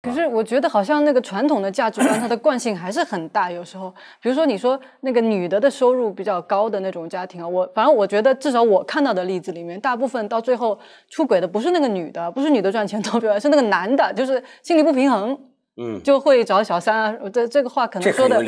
可是我觉得好像那个传统的价值观，它的惯性还是很大。有时候，比如说你说那个女的的收入比较高的那种家庭啊，我反正我觉得至少我看到的例子里面，大部分到最后出轨的不是那个女的，不是女的赚钱多，主 要是那个男的，就是心理不平衡，嗯，就会找小三啊。这这个话可能说的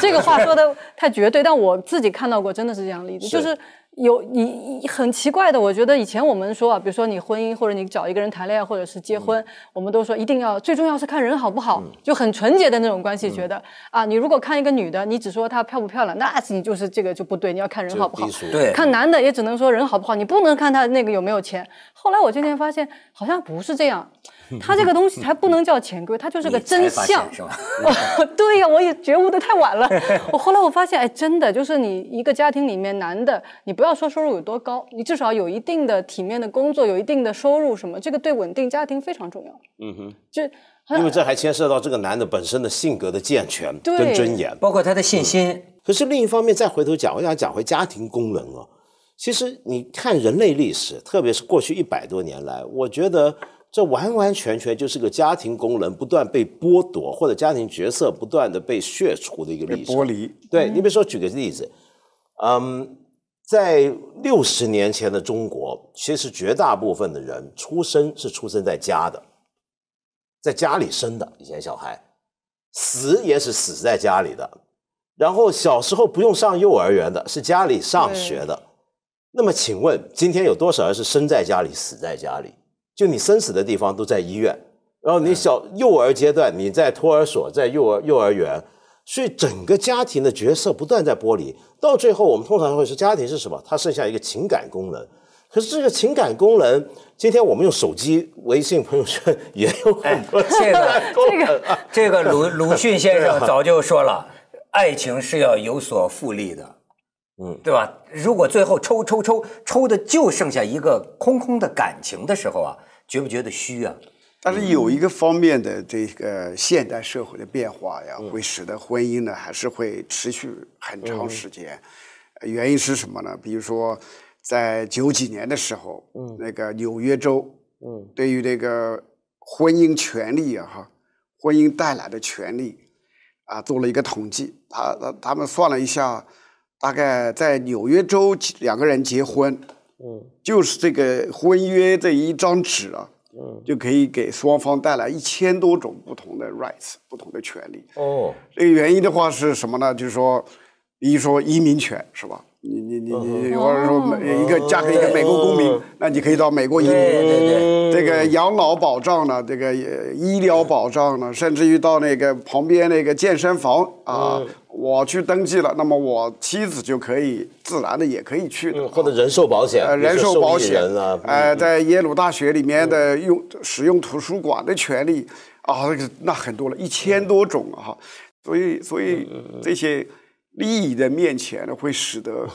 这个 话说的太绝对，但我自己看到过，真的是这样例子，就是。有你很奇怪的，我觉得以前我们说啊，比如说你婚姻或者你找一个人谈恋爱或者是结婚，我们都说一定要最重要是看人好不好，就很纯洁的那种关系，觉得啊，你如果看一个女的，你只说她漂不漂亮，那你就是这个就不对，你要看人好不好，对，看男的也只能说人好不好，你不能看他那个有没有钱。后来我渐渐发现好像不是这样。他这个东西还不能叫潜规它他就是个真相，是吧？对呀，我也觉悟的太晚了。我后来我发现，哎，真的就是你一个家庭里面男的，你不要说收入有多高，你至少有一定的体面的工作，有一定的收入什么，这个对稳定家庭非常重要。嗯哼，就因为这还牵涉到这个男的本身的性格的健全跟尊严，包括他的信心。可是另一方面，再回头讲，我想讲回家庭功能啊。其实你看人类历史，特别是过去一百多年来，我觉得。这完完全全就是个家庭功能不断被剥夺，或者家庭角色不断的被削除的一个例子。剥离。对你，比如说举个例子，嗯，在六十年前的中国，其实绝大部分的人出生是出生在家的，在家里生的。以前小孩死也是死在家里的，然后小时候不用上幼儿园的，是家里上学的。那么，请问今天有多少人是生在家里死在家里？就你生死的地方都在医院，然后你小幼儿阶段你在托儿所，在幼儿幼儿园，所以整个家庭的角色不断在剥离，到最后我们通常会说家庭是什么？它剩下一个情感功能。可是这个情感功能，今天我们用手机、微信朋友圈 也有很多这个这个 这个鲁鲁迅先生早就说了，爱情是要有所复利的，嗯，对吧？如果最后抽抽抽抽的就剩下一个空空的感情的时候啊。觉不觉得虚啊？但是有一个方面的这个现代社会的变化呀，会使得婚姻呢还是会持续很长时间。原因是什么呢？比如说，在九几年的时候，嗯，那个纽约州，嗯，对于这个婚姻权利哈，婚姻带来的权利啊，做了一个统计，他他他们算了一下，大概在纽约州两个人结婚。嗯，就是这个婚约这一张纸啊，嗯，就可以给双方带来一千多种不同的 rights，不同的权利。哦，个原因的话是什么呢？就是说，比如说移民权，是吧？你你你你，或者说每一个嫁给一个美国公民，那你可以到美国移民，这个养老保障呢，这个医疗保障呢，甚至于到那个旁边那个健身房啊，我去登记了，那么我妻子就可以自然的也可以去，或者人寿保险，人寿保险啊，在耶鲁大学里面的用使用图书馆的权利啊，那很多了一千多种哈，所以所以这些。利益的面前会使得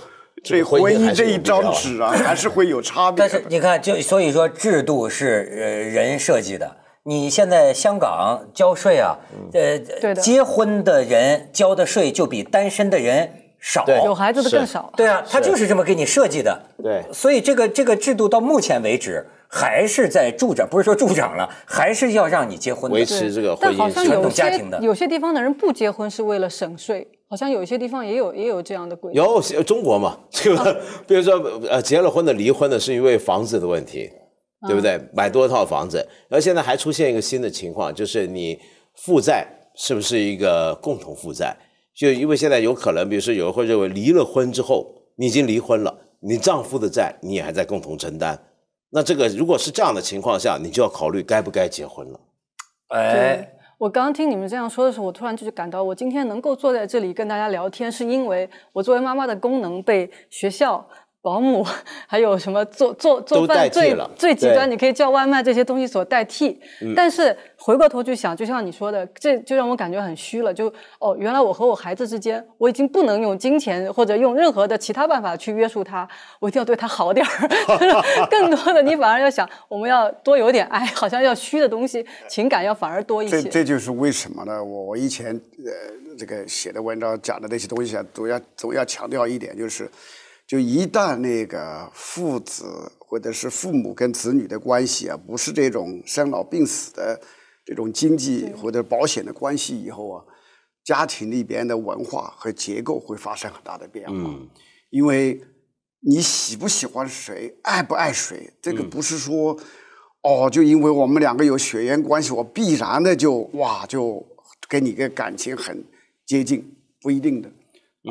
这婚姻这一张纸啊，还是会有差别。但是你看，就所以说制度是呃人设计的。你现在香港交税啊，呃，结婚的人交的税就比单身的人少，有孩子的更少。对啊，他就是这么给你设计的。对，所以这个这个制度到目前为止还是在助长，不是说助长了，还是要让你结婚，维持这个婚姻传统家庭的。有些地方的人不结婚是为了省税。好像有一些地方也有也有这样的规定，有中国嘛，对吧？比如说，呃，结了婚的离婚的，是因为房子的问题，对不对？买多套房子，然后现在还出现一个新的情况，就是你负债是不是一个共同负债？就因为现在有可能，比如说有人会认为，离了婚之后，你已经离婚了，你丈夫的债你也还在共同承担，那这个如果是这样的情况下，你就要考虑该不该结婚了，哎。我刚刚听你们这样说的时候，我突然就是感到，我今天能够坐在这里跟大家聊天，是因为我作为妈妈的功能被学校。保姆，还有什么做做做饭，最最极端，你可以叫外卖这些东西所代替。但是回过头去想，就像你说的，这就让我感觉很虚了。就哦，原来我和我孩子之间，我已经不能用金钱或者用任何的其他办法去约束他，我一定要对他好点儿。更多的，你反而要想，我们要多有点爱，好像要虚的东西，情感要反而多一些。这这就是为什么呢？我我以前呃这个写的文章讲的那些东西啊，都要总要强调一点，就是。就一旦那个父子或者是父母跟子女的关系啊，不是这种生老病死的这种经济或者保险的关系以后啊，家庭里边的文化和结构会发生很大的变化。嗯，因为你喜不喜欢谁，爱不爱谁，这个不是说哦，就因为我们两个有血缘关系，我必然的就哇就跟你个感情很接近，不一定的。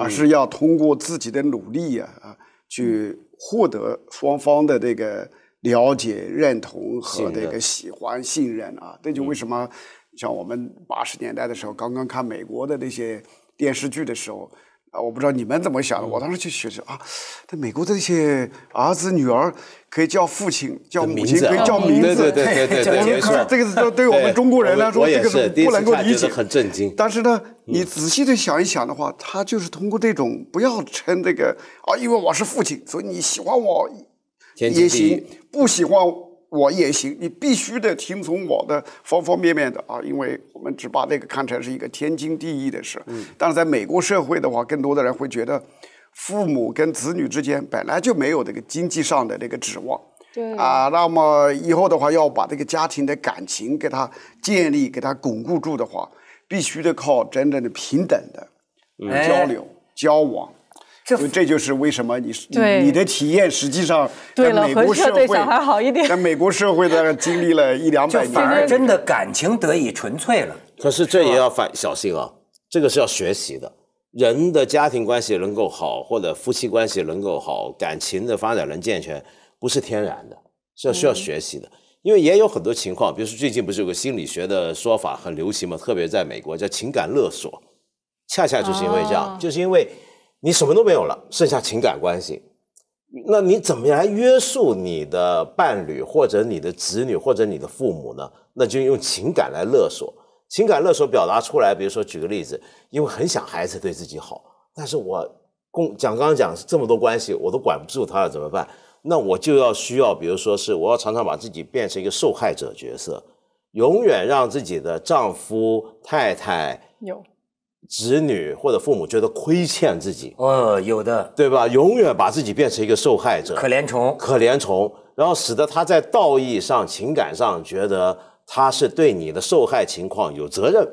而是要通过自己的努力呀啊，去获得双方的这个了解、认同和这个喜欢、信任啊。这就为什么，像我们八十年代的时候，刚刚看美国的那些电视剧的时候。啊，我不知道你们怎么想的，我当时就学着啊，在美国这些儿子女儿可以叫父亲叫母亲，可以叫名字。对对对对对。我们可这个是对我们中国人来说，这个是不能够理解。很震惊。但是呢，你仔细的想一想的话，他就是通过这种不要称这个啊，因为我是父亲，所以你喜欢我也行，不喜欢。我也行，你必须得听从我的方方面面的啊，因为我们只把那个看成是一个天经地义的事。嗯。但是在美国社会的话，更多的人会觉得，父母跟子女之间本来就没有这个经济上的这个指望。对。啊，那么以后的话要把这个家庭的感情给他建立、给他巩固住的话，必须得靠真正的平等的交流交往。这这就是为什么你你的体验实际上对美国社会，在美国社会的经历了一两百年，真的感情得以纯粹了。可是这也要反小心啊，这个是要学习的。人的家庭关系能够好，或者夫妻关系能够好，感情的发展能健全，不是天然的，是要需要学习的。因为也有很多情况，比如说最近不是有个心理学的说法很流行嘛，特别在美国叫情感勒索，恰恰就是因为这样，就是因为。你什么都没有了，剩下情感关系，那你怎么样来约束你的伴侣，或者你的子女，或者你的父母呢？那就用情感来勒索，情感勒索表达出来。比如说，举个例子，因为很想孩子对自己好，但是我共讲刚刚讲这么多关系，我都管不住他了，怎么办？那我就要需要，比如说是我要常常把自己变成一个受害者角色，永远让自己的丈夫、太太有。子女或者父母觉得亏欠自己，哦，有的，对吧？永远把自己变成一个受害者，可怜虫，可怜虫，然后使得他在道义上、情感上觉得他是对你的受害情况有责任，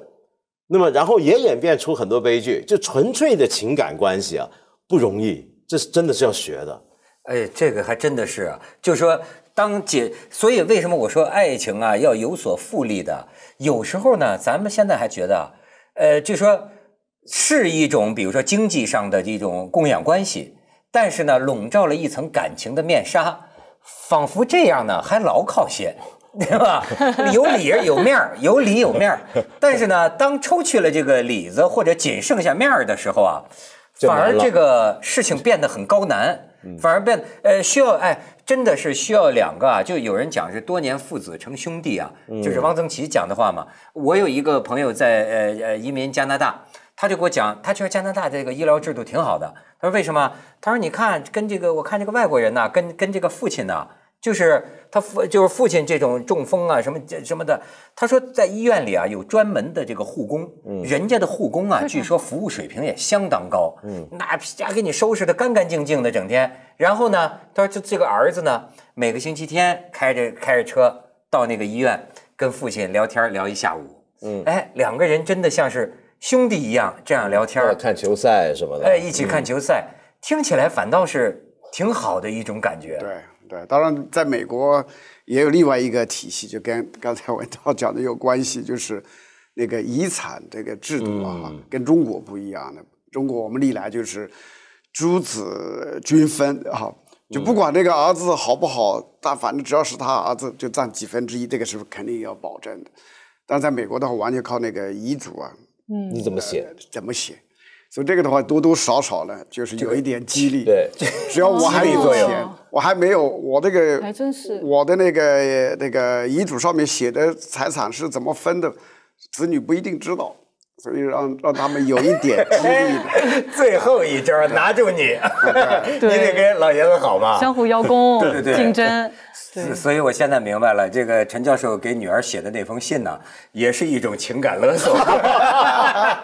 那么然后也演变出很多悲剧。就纯粹的情感关系啊，不容易，这是真的是要学的。哎，这个还真的是，啊，就说当解，所以为什么我说爱情啊要有所复利的？有时候呢，咱们现在还觉得，呃，就说。是一种，比如说经济上的这种供养关系，但是呢，笼罩了一层感情的面纱，仿佛这样呢还牢靠些，对吧？有里有面儿，有里有面儿。但是呢，当抽去了这个里子，或者仅剩下面儿的时候啊，反而这个事情变得很高难，反而变呃需要哎，真的是需要两个啊。就有人讲是多年父子成兄弟啊，就是汪曾祺讲的话嘛。我有一个朋友在呃呃移民加拿大。他就给我讲，他说加拿大这个医疗制度挺好的。他说为什么？他说你看，跟这个我看这个外国人呢，跟跟这个父亲呢，就是他父就是父亲这种中风啊，什么这什么的。他说在医院里啊，有专门的这个护工，人家的护工啊，据说服务水平也相当高，嗯，那家给你收拾的干干净净的，整天。然后呢，他说这这个儿子呢，每个星期天开着开着车到那个医院跟父亲聊天聊一下午，嗯，哎，两个人真的像是。兄弟一样这样聊天儿，看球赛什么的，哎，一起看球赛，听起来反倒是挺好的一种感觉。对对，当然，在美国也有另外一个体系，就跟刚才我 讲的有关系，就是那个遗产这个制度啊，跟中国不一样的。中国我们历来就是诸子均分啊，就不管这个儿子好不好，但反正只要是他儿子，就占几分之一，这个是肯定要保证的。但在美国的话，完全靠那个遗嘱啊。你怎么写？怎么写？所以这个的话，多多少少呢，就是有一点激励。对，只要我还有钱，我还没有我这个，还真是我的那个那个遗嘱上面写的财产是怎么分的，子女不一定知道。所以让让他们有一点注意，最后一招拿住你，你得跟老爷子好嘛，相互邀功，对对对，竞争。所以，我现在明白了，这个陈教授给女儿写的那封信呢，也是一种情感勒索。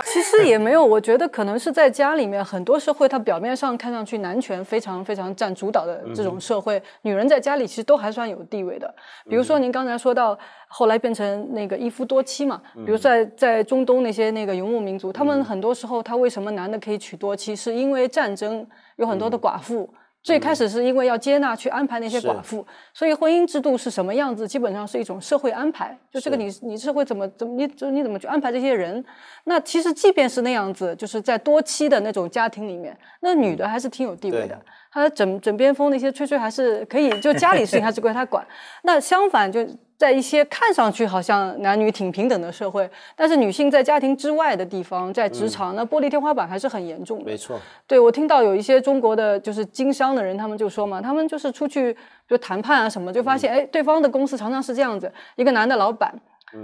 其实也没有，我觉得可能是在家里面，很多社会它表面上看上去男权非常非常占主导的这种社会，女人在家里其实都还算有地位的。比如说您刚才说到后来变成那个一夫多妻嘛，比如在在中东那些那。一个游牧民族，他们很多时候，他为什么男的可以娶多妻，是因为战争有很多的寡妇。最开始是因为要接纳去安排那些寡妇，所以婚姻制度是什么样子，基本上是一种社会安排。就这个，你你社会怎么怎么，你就你怎么去安排这些人？那其实即便是那样子，就是在多妻的那种家庭里面，那女的还是挺有地位的。她枕枕边风那些吹吹还是可以，就家里事情还是归她管。那相反就。在一些看上去好像男女挺平等的社会，但是女性在家庭之外的地方，在职场，那玻璃天花板还是很严重的。没错，对我听到有一些中国的就是经商的人，他们就说嘛，他们就是出去就谈判啊什么，就发现哎，对方的公司常常是这样子，一个男的老板，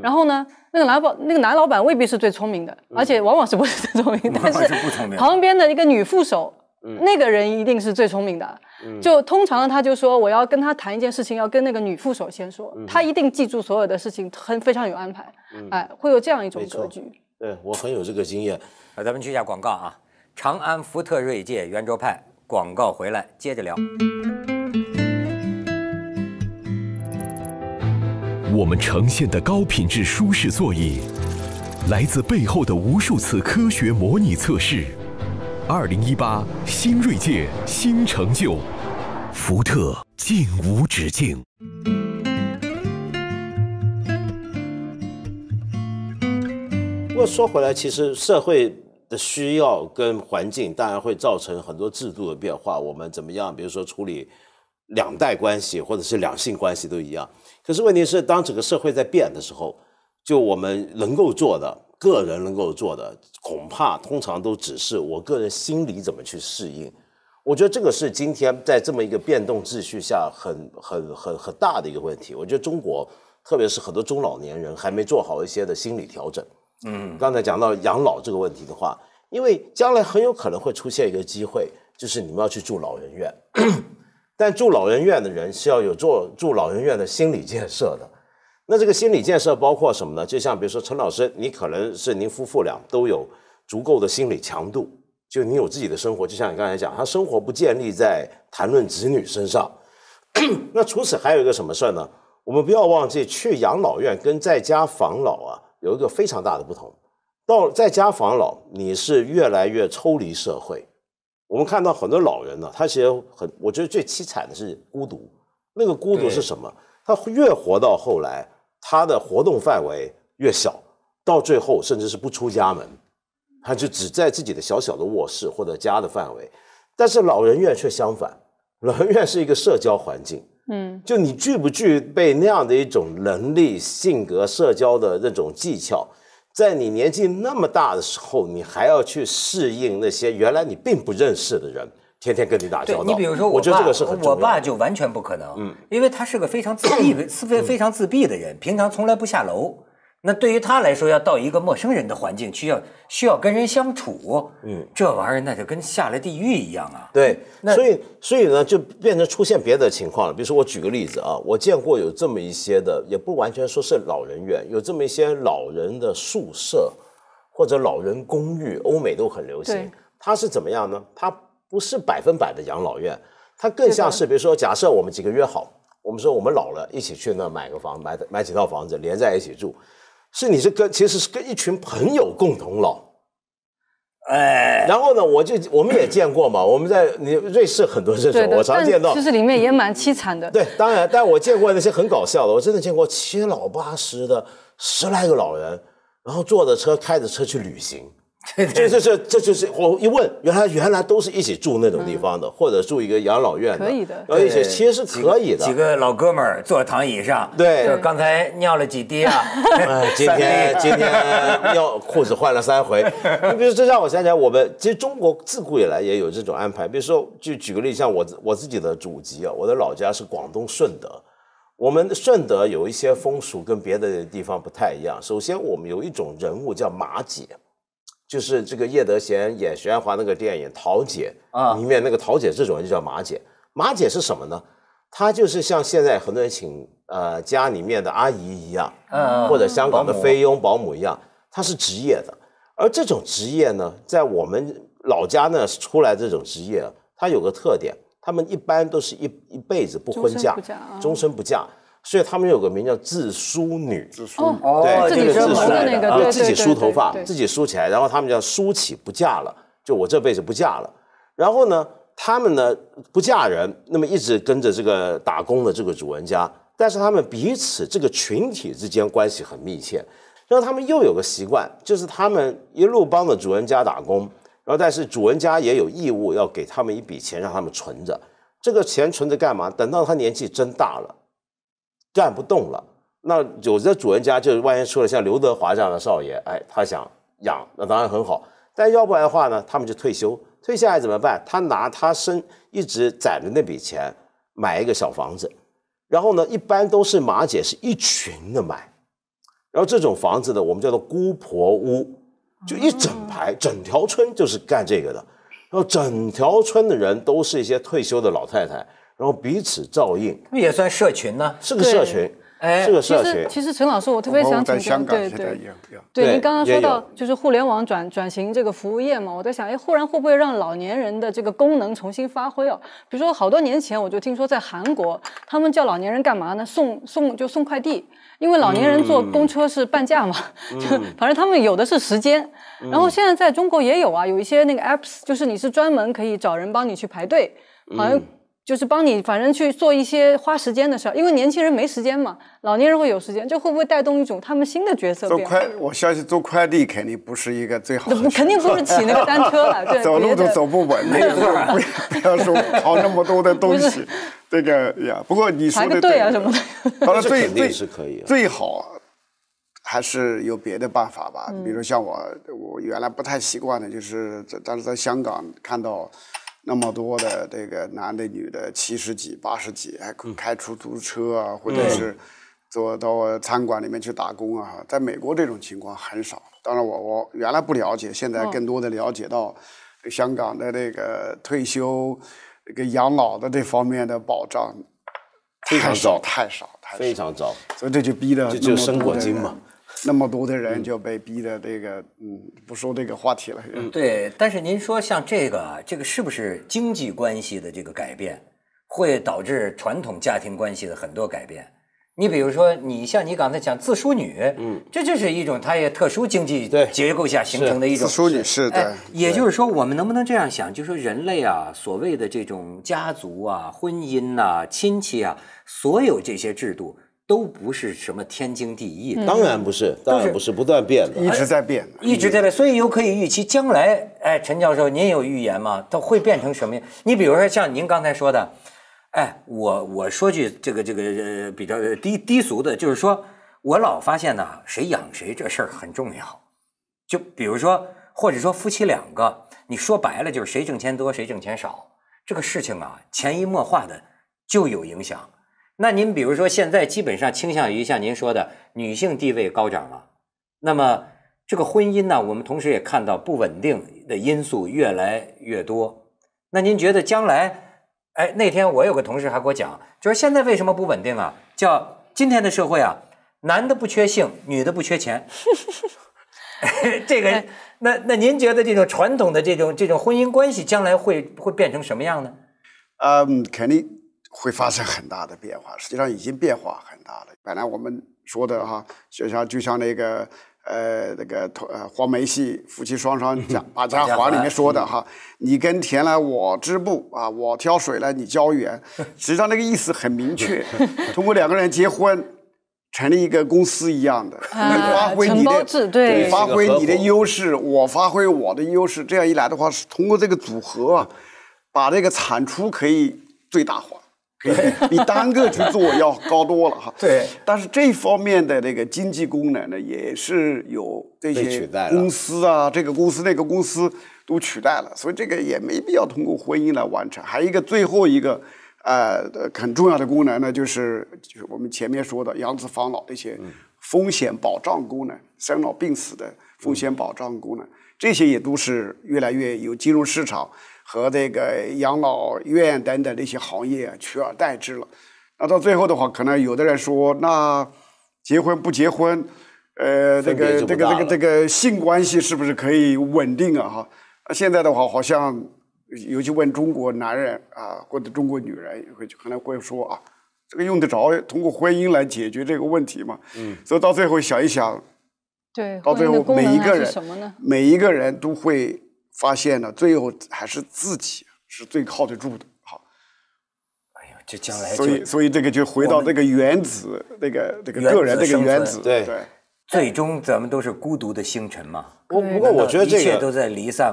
然后呢，那个男老那个男老板未必是最聪明的，而且往往是不是最聪明，但是旁边的一个女副手。那个人一定是最聪明的，就通常他就说我要跟他谈一件事情，要跟那个女副手先说，他一定记住所有的事情，很非常有安排，哎，会有这样一种格局。对我很有这个经验。啊，咱们去一下广告啊，长安福特锐界圆桌派广告回来接着聊。我们呈现的高品质舒适座椅，来自背后的无数次科学模拟测试。二零一八，新锐界，新成就，福特，尽无止境。不过说回来，其实社会的需要跟环境，当然会造成很多制度的变化。我们怎么样？比如说处理两代关系，或者是两性关系，都一样。可是问题是，当整个社会在变的时候，就我们能够做的。个人能够做的，恐怕通常都只是我个人心里怎么去适应。我觉得这个是今天在这么一个变动秩序下，很很很很大的一个问题。我觉得中国，特别是很多中老年人，还没做好一些的心理调整。嗯，刚才讲到养老这个问题的话，因为将来很有可能会出现一个机会，就是你们要去住老人院，但住老人院的人是要有做住老人院的心理建设的。那这个心理建设包括什么呢？就像比如说陈老师，你可能是您夫妇俩都有足够的心理强度，就你有自己的生活，就像你刚才讲，他生活不建立在谈论子女身上。那除此还有一个什么事儿呢？我们不要忘记，去养老院跟在家防老啊，有一个非常大的不同。到在家防老，你是越来越抽离社会。我们看到很多老人呢，他其实很，我觉得最凄惨的是孤独。那个孤独是什么？他越活到后来。他的活动范围越小，到最后甚至是不出家门，他就只在自己的小小的卧室或者家的范围。但是老人院却相反，老人院是一个社交环境。嗯，就你具不具备那样的一种能力、性格、社交的那种技巧，在你年纪那么大的时候，你还要去适应那些原来你并不认识的人。天天跟你打交道，我觉得这个是很。我爸就完全不可能，嗯，因为他是个非常自闭、是非非常自闭的人，平常从来不下楼。那对于他来说，要到一个陌生人的环境去，要需要跟人相处，嗯，这玩意儿那就跟下了地狱一样啊！对，那所以所以呢，就变成出现别的情况了。比如说，我举个例子啊，我见过有这么一些的，也不完全说是老人院，有这么一些老人的宿舍或者老人公寓，欧美都很流行。他是怎么样呢？他。不是百分百的养老院，它更像是比如说，假设我们几个约好，我们说我们老了，一起去那买个房，买买几套房子连在一起住，是你这跟其实是跟一群朋友共同老，哎，然后呢，我就我们也见过嘛，我们在你瑞士很多这种我常见到，其实里面也蛮凄惨的。对，当然，但我见过那些很搞笑的，我真的见过七老八十的十来个老人，然后坐着车开着车去旅行。这这这这就是我一问，原来原来都是一起住那种地方的，或者住一个养老院的，可以的。而且其实是可以的，几个老哥们儿坐躺椅上，对，就刚才尿了几滴啊，今 天今天尿裤子换了三回。你比如这让我想起来，我们其实中国自古以来也有这种安排。比如说，就举个例，像我我自己的祖籍啊，我的老家是广东顺德，我们顺德有一些风俗跟别的地方不太一样。首先，我们有一种人物叫马姐。就是这个叶德娴演徐安华那个电影《桃姐》啊，里面那个桃姐这种人就叫马姐。马姐是什么呢？她就是像现在很多人请呃家里面的阿姨一样，嗯，或者香港的菲佣保姆一样，她是职业的。而这种职业呢，在我们老家呢出来这种职业，她有个特点，她们一般都是一一辈子不婚嫁，终身不嫁。所以他们有个名叫自梳女，自梳，对，自己梳的那个，自己梳头发，自己梳起来。然后他们叫梳起不嫁了，就我这辈子不嫁了。然后呢，他们呢不嫁人，那么一直跟着这个打工的这个主人家。但是他们彼此这个群体之间关系很密切。然后他们又有个习惯，就是他们一路帮着主人家打工，然后但是主人家也有义务要给他们一笔钱，让他们存着。这个钱存着干嘛？等到他年纪真大了。干不动了，那有的主人家就万一出了像刘德华这样的少爷，哎，他想养，那当然很好。但要不然的话呢，他们就退休，退下来怎么办？他拿他身一直攒的那笔钱买一个小房子，然后呢，一般都是马姐是一群的买，然后这种房子呢，我们叫做姑婆屋，就一整排，整条村就是干这个的，然后整条村的人都是一些退休的老太太。然后彼此照应，那也算社群呢，是个社群，哎，是个社群。其实，其实陈老师，我特别想请教，对对，对您刚刚说到就是互联网转转型这个服务业嘛，我在想，哎，忽然会不会让老年人的这个功能重新发挥啊？比如说好多年前我就听说在韩国，他们叫老年人干嘛呢？送送就送快递，因为老年人坐公车是半价嘛，就 反正他们有的是时间。然后现在在中国也有啊，有一些那个 apps 就是你是专门可以找人帮你去排队，好像。就是帮你，反正去做一些花时间的事儿，因为年轻人没时间嘛，老年人会有时间，就会不会带动一种他们新的角色？做快，我相信做快递肯定不是一个最好的。肯定不是骑那个单车了，走路都走不稳，那个不要不要说 跑那么多的东西，这个呀。不过你说的对啊，什么的，当然最对，是可以，最好还是有别的办法吧，比如像我，我原来不太习惯的，就是但是在香港看到。那么多的这个男的女的七十几八十几还开出租车啊，或者是坐到餐馆里面去打工啊，在美国这种情况很少。当然，我我原来不了解，现在更多的了解到香港的这个退休、这个养老的这方面的保障，太少太少，非常少。所以这就逼得就就生活金嘛。那么多的人就被逼的这个，嗯，不说这个话题了。嗯，对，但是您说像这个，这个是不是经济关系的这个改变会导致传统家庭关系的很多改变？你比如说，你像你刚才讲自梳女，嗯，这就是一种它也特殊经济结构下形成的一种。自梳女是的，也就是说，我们能不能这样想？就是说人类啊，所谓的这种家族啊、婚姻呐、亲戚啊，所有这些制度。都不是什么天经地义的，当然不是，当然不是，不断变的，一直在变，一直在变，所以又可以预期将来。哎，陈教授，您有预言吗？它会变成什么样？你比如说像您刚才说的，哎，我我说句这个这个比较低低俗的，就是说，我老发现呢，谁养谁这事儿很重要。就比如说，或者说夫妻两个，你说白了就是谁挣钱多，谁挣钱少，这个事情啊，潜移默化的就有影响。那您比如说，现在基本上倾向于像您说的，女性地位高涨了。那么这个婚姻呢，我们同时也看到不稳定的因素越来越多。那您觉得将来，哎，那天我有个同事还给我讲，就是现在为什么不稳定啊？叫今天的社会啊，男的不缺性，女的不缺钱。这个，那那您觉得这种传统的这种这种婚姻关系，将来会会变成什么样呢？嗯，肯定。会发生很大的变化，实际上已经变化很大了。本来我们说的哈，就像就像那个呃那个呃黄梅戏夫妻双双把 家还里面说的哈，你耕田来我织布啊，我挑水来你浇园，实际上那个意思很明确，通过两个人结婚，成立一个公司一样的，你发挥你的你发挥你的优势，我发挥我的优势，这样一来的话是通过这个组合，把这个产出可以最大化。比比单个去做要高多了哈，对。但是这方面的那个经济功能呢，也是有这些公司啊，这个公司那个公司都取代了，所以这个也没必要通过婚姻来完成。还有一个最后一个呃很重要的功能呢，就是就是我们前面说的养子防老的一些风险保障功能、生老病死的风险保障功能，这些也都是越来越有金融市场。和这个养老院等等这些行业取而代之了，那到最后的话，可能有的人说，那结婚不结婚，呃，这个这个这个这个性关系是不是可以稳定啊？哈，现在的话，好像尤其问中国男人啊，或者中国女人，会可能会说啊，这个用得着通过婚姻来解决这个问题吗？嗯，所以到最后想一想，对，到最后每一个人，每一个人都会。发现了，最后还是自己是最靠得住的。好，哎呦，这将来所以所以这个就回到这个原子那个那个个人那个原子对，最终咱们都是孤独的星辰嘛。不不过我觉得这一切都在离散。